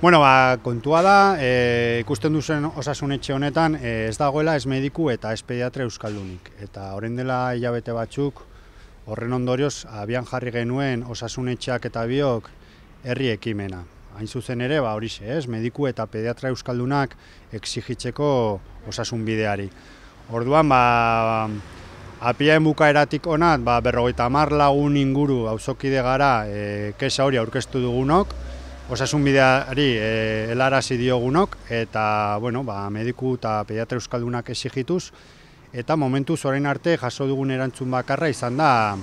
Bueno, ba, kontua da, e, ikusten duzen osasunetxe honetan, e, ez dagoela ez mediku eta ez pediatra euskaldunik. Eta horren dela hilabete batzuk, horren ondorioz, abian jarri genuen osasunetxeak eta biok herri ekimena. Hain zuzen ere, ba, hori ez, mediku eta pediatra euskaldunak exigitzeko osasun bideari. Orduan, ba, apiaen buka eratik ba, berrogeita mar lagun inguru auzokide gara e, kesa hori aurkeztu dugunok, osasun bideari e, elarazi diogunok, eta bueno, ba, mediku eta pediatra euskaldunak esigituz, eta momentu orain arte jaso dugun erantzun bakarra izan da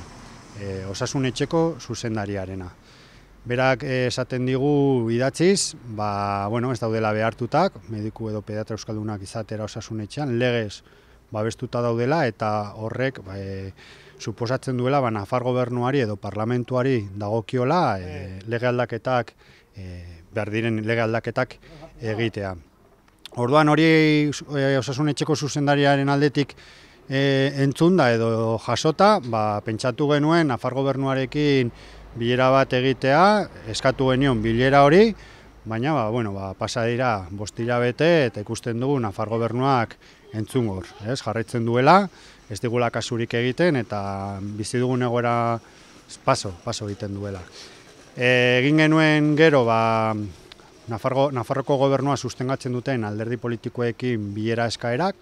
e, osasun etxeko zuzendariarena. Berak e, esaten digu idatziz, ba, bueno, ez daudela behartutak, mediku edo pediatra euskaldunak izatera osasun etxean, legez babestuta daudela eta horrek ba, e, suposatzen duela ba, Nafar gobernuari edo parlamentuari dagokiola e, eh. lege aldaketak, e, behar diren lege egitea. Orduan hori e, osasun etxeko zuzendariaren aldetik e, entzunda edo jasota, ba, pentsatu genuen Nafar gobernuarekin bilera bat egitea, eskatu genion bilera hori, baina ba, bueno, ba, pasa dira bostila bete eta ikusten dugu Nafar gobernuak entzungor, ez, jarraitzen duela, ez digula kasurik egiten eta bizi dugun egoera paso, paso egiten duela. E, egin genuen gero, ba, Nafargo, Nafarroko gobernua sustengatzen duten alderdi politikoekin bilera eskaerak,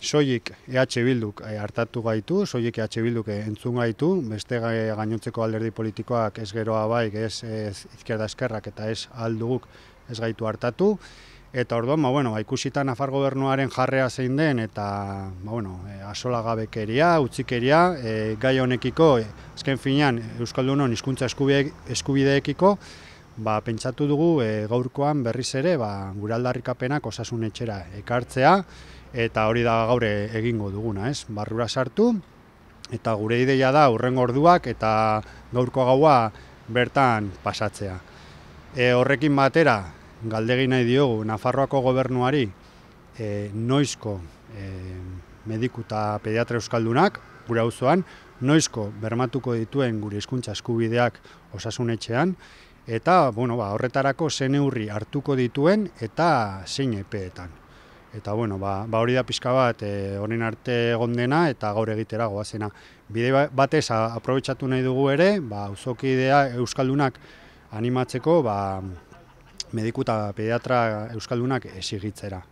soilik e EH Bilduk hartatu gaitu, soilik EH Bilduk entzun gaitu, beste eh, gainontzeko alderdi politikoak ez geroa bai, ez, ez izkerda eskerrak eta ez alduguk ez gaitu hartatu. Eta orduan, ba, bueno, ba, ikusita Nafar gobernuaren jarrea zein den, eta ba, bueno, e, eh, asola gabekeria, utzikeria, e, gai honekiko, azken finean, Euskaldunon hizkuntza eskubideekiko, ba, pentsatu dugu gaurkoan berriz ere ba, gure aldarrikapenak osasun etxera ekartzea, eta hori da gaur egingo duguna, ez? Barrura sartu eta gure ideia da hurrengo orduak eta gaurko gaua bertan pasatzea. E, horrekin batera galdegi nahi diogu Nafarroako gobernuari e, noizko e, mediku eta pediatra euskaldunak gure auzoan noizko bermatuko dituen gure hizkuntza eskubideak osasunetxean eta bueno, ba, horretarako zen hartuko dituen eta zein epeetan Eta bueno, ba, ba hori da pizka bat eh honen arte dena eta gaur egitera goazena. Bide ba, batez aprobetxatu nahi dugu ere, ba auzokidea euskaldunak animatzeko, ba medikuta pediatra euskaldunak esigitzera.